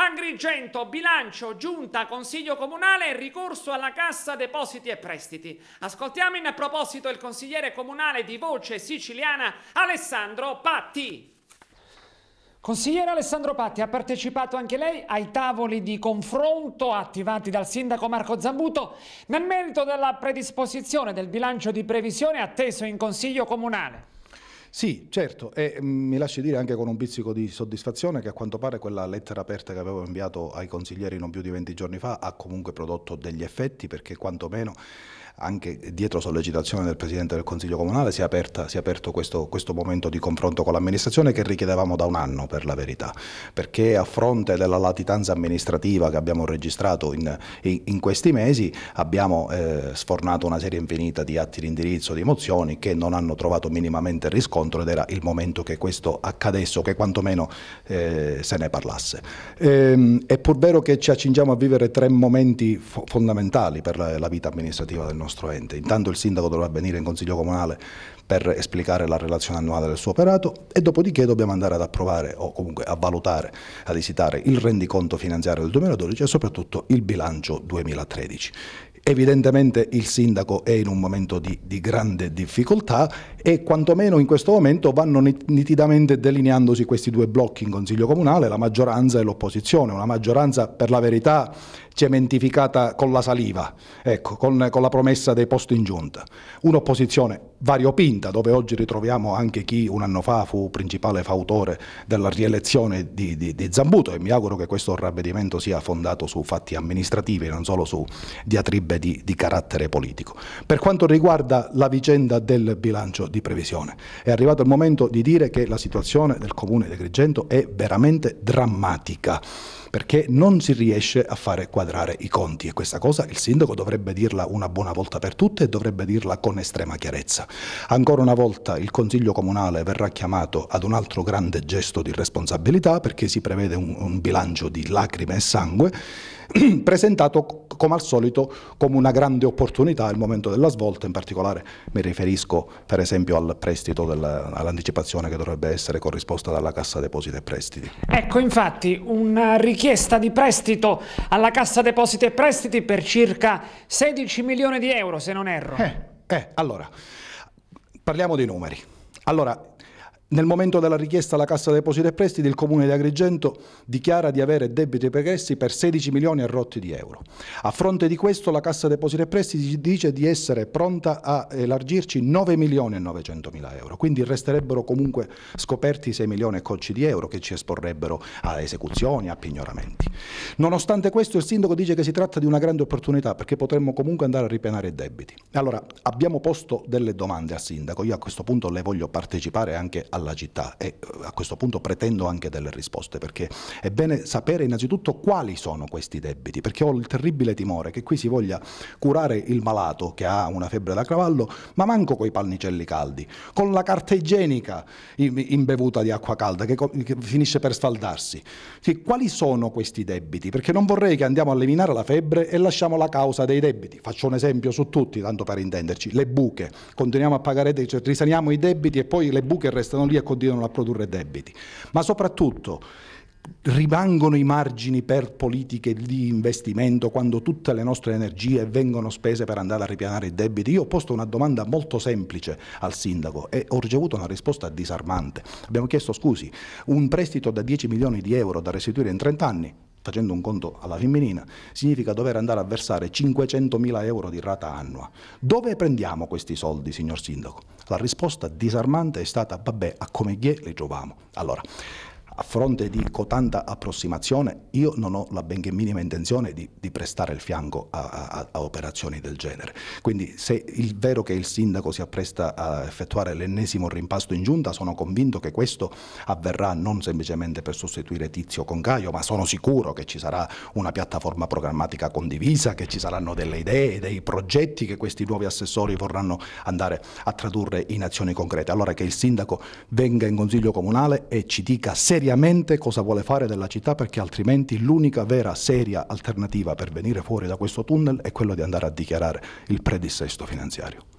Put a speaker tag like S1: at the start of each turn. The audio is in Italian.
S1: Angrigento, bilancio, giunta, consiglio comunale e ricorso alla cassa depositi e prestiti. Ascoltiamo in proposito il consigliere comunale di voce siciliana Alessandro Patti. Consigliere Alessandro Patti, ha partecipato anche lei ai tavoli di confronto attivati dal sindaco Marco Zambuto nel merito della predisposizione del bilancio di previsione atteso in Consiglio Comunale.
S2: Sì, certo, e mm, mi lasci dire anche con un pizzico di soddisfazione che a quanto pare quella lettera aperta che avevo inviato ai consiglieri non più di 20 giorni fa ha comunque prodotto degli effetti perché quantomeno anche dietro sollecitazione del Presidente del Consiglio Comunale si è, aperta, si è aperto questo, questo, momento di confronto con l'amministrazione che richiedevamo da un anno per la verità, perché a fronte della latitanza amministrativa che abbiamo registrato in, in questi mesi abbiamo eh, sfornato una serie infinita di atti di indirizzo, di mozioni che non hanno trovato minimamente riscontro scontro ed era il momento che questo accadesse o che quantomeno eh, se ne parlasse. Ehm, è pur vero che ci accingiamo a vivere tre momenti fo fondamentali per la, la vita amministrativa del nostro ente. Intanto il sindaco dovrà venire in consiglio comunale per esplicare la relazione annuale del suo operato e dopodiché dobbiamo andare ad approvare o comunque a valutare, ad esitare il rendiconto finanziario del 2012 e soprattutto il bilancio 2013. Evidentemente il sindaco è in un momento di, di, grande difficoltà e quantomeno in questo momento vanno nitidamente delineandosi questi due blocchi in Consiglio Comunale, la maggioranza e l'opposizione, una maggioranza per la verità cementificata con la saliva, ecco, con, con la promessa dei posti in giunta. Un'opposizione variopinta, dove oggi ritroviamo anche chi un anno fa fu principale fautore della rielezione di, di, di Zambuto e mi auguro che questo ravvedimento sia fondato su fatti amministrativi e non solo su diatribe di, di, carattere politico. Per quanto riguarda la vicenda del bilancio di previsione, è arrivato il momento di dire che la situazione del comune di Agrigento è veramente drammatica perché non si riesce a fare quadrare i conti e questa cosa il sindaco dovrebbe dirla una buona volta per tutte e dovrebbe dirla con estrema chiarezza. Ancora una volta il Consiglio Comunale verrà chiamato ad un altro grande gesto di responsabilità perché si prevede un, un bilancio di lacrime e sangue presentato come al solito come una grande opportunità al momento della svolta, in particolare mi riferisco per esempio al prestito, all'anticipazione che dovrebbe essere corrisposta dalla Cassa Depositi e Prestiti.
S1: Ecco infatti una richiesta di prestito alla Cassa Depositi e Prestiti per circa 16 milioni di euro se non erro. Eh, eh allora,
S2: parliamo di numeri. Allora, nel momento della richiesta alla Cassa Depositi e Prestiti il Comune di Agrigento dichiara di avere debiti pregressi per 16 milioni e rotti di euro. A fronte di questo la Cassa Depositi e Prestiti dice di essere pronta a elargirci 9 milioni e 900 mila euro, quindi resterebbero comunque scoperti 6 milioni e cocci di euro che ci esporrebbero a esecuzioni, a pignoramenti. Nonostante questo il sindaco dice che si tratta di una grande opportunità perché potremmo comunque andare a ripianare i debiti. Allora abbiamo posto delle domande al sindaco, io a questo punto le voglio partecipare anche a alla città e eh, a questo punto pretendo anche delle risposte perché è bene sapere innanzitutto quali sono questi debiti perché ho il terribile timore che qui si voglia curare il malato che ha una febbre da cavallo ma manco coi pannicelli caldi, con la carta igienica imbevuta di acqua calda che, che finisce per sfaldarsi. Sì, quali sono questi debiti? Perché non vorrei che andiamo a eliminare la febbre e lasciamo la causa dei debiti. Faccio un esempio su tutti, tanto per intenderci, le buche. Continuiamo a pagare, cioè, risaniamo i debiti e poi le buche restano lì e continuano a produrre debiti. Ma soprattutto rimangono i margini per politiche di investimento quando tutte le nostre energie vengono spese per andare a ripianare i debiti? Io ho posto una domanda molto semplice al sindaco e ho ricevuto una risposta disarmante. Abbiamo chiesto scusi, un prestito da 10 milioni di euro da restituire in 30 anni facendo un conto alla femminina, significa dover andare a versare 500.000 euro di rata annua. Dove prendiamo questi soldi, signor Sindaco? La risposta disarmante è stata, vabbè, a come ghe le troviamo. Allora, a fronte di cotanta approssimazione, io non ho la benché minima intenzione di, di prestare il fianco a, a, a, operazioni del genere. Quindi se il vero che il sindaco si appresta a effettuare l'ennesimo rimpasto in giunta, sono convinto che questo avverrà non semplicemente per sostituire Tizio con Caio, ma sono sicuro che ci sarà una piattaforma programmatica condivisa, che ci saranno delle idee, dei progetti che questi nuovi assessori vorranno andare a tradurre in azioni concrete. Allora che il sindaco venga in consiglio comunale e ci dica seriamente seriamente cosa vuole fare della città perché altrimenti l'unica vera seria alternativa per venire fuori da questo tunnel è quello di andare a dichiarare il predissesto finanziario.